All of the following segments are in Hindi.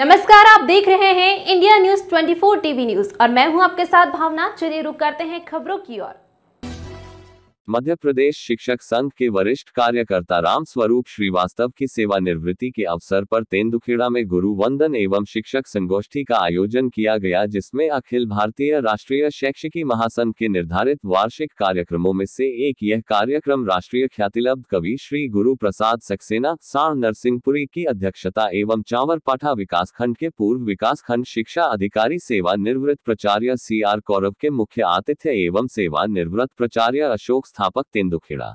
नमस्कार आप देख रहे हैं इंडिया न्यूज 24 टीवी न्यूज और मैं हूं आपके साथ भावना चलिए रुक करते हैं खबरों की ओर मध्य प्रदेश शिक्षक संघ के वरिष्ठ कार्यकर्ता राम स्वरूप श्रीवास्तव की सेवानिवृत्ति के अवसर पर तेंदुखेड़ा में गुरु वंदन एवं शिक्षक संगोष्ठी का आयोजन किया गया जिसमें अखिल भारतीय राष्ट्रीय शैक्षिकी महासंघ के निर्धारित वार्षिक कार्यक्रमों में से एक यह कार्यक्रम राष्ट्रीय ख्यातिलब्ध कवि श्री गुरु प्रसाद सक्सेना साण नरसिंहपुरी की अध्यक्षता एवं चावर पाठा विकास खंड के पूर्व विकास खंड शिक्षा अधिकारी सेवानिवृत्त प्राचार्य सी आर कौरव के मुख्य आतिथ्य एवं सेवानिवृत्त प्राचार्य अशोक संस्थापक तेंदुखेड़ा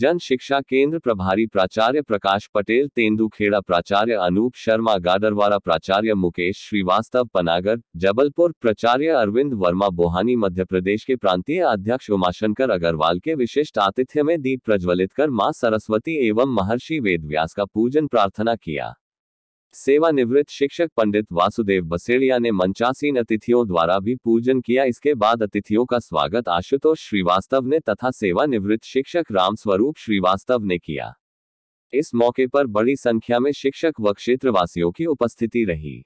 जन शिक्षा केंद्र प्रभारी प्राचार्य प्रकाश पटेल तेंदुखेड़ा प्राचार्य अनूप शर्मा गाडरवाड़ा प्राचार्य मुकेश श्रीवास्तव पनागर जबलपुर प्राचार्य अरविंद वर्मा बोहानी मध्य प्रदेश के प्रांतीय अध्यक्ष उमाशंकर अग्रवाल के विशिष्ट आतिथ्य में दीप प्रज्वलित कर मां सरस्वती एवं महर्षि वेदव्यास का पूजन प्रार्थना किया सेवानिवृत्त शिक्षक पंडित वासुदेव बसेड़िया ने मंचासीन अतिथियों द्वारा भी पूजन किया इसके बाद अतिथियों का स्वागत आशुतोष श्रीवास्तव ने तथा सेवानिवृत्त शिक्षक रामस्वरूप श्रीवास्तव ने किया इस मौके पर बड़ी संख्या में शिक्षक व क्षेत्रवासियों की उपस्थिति रही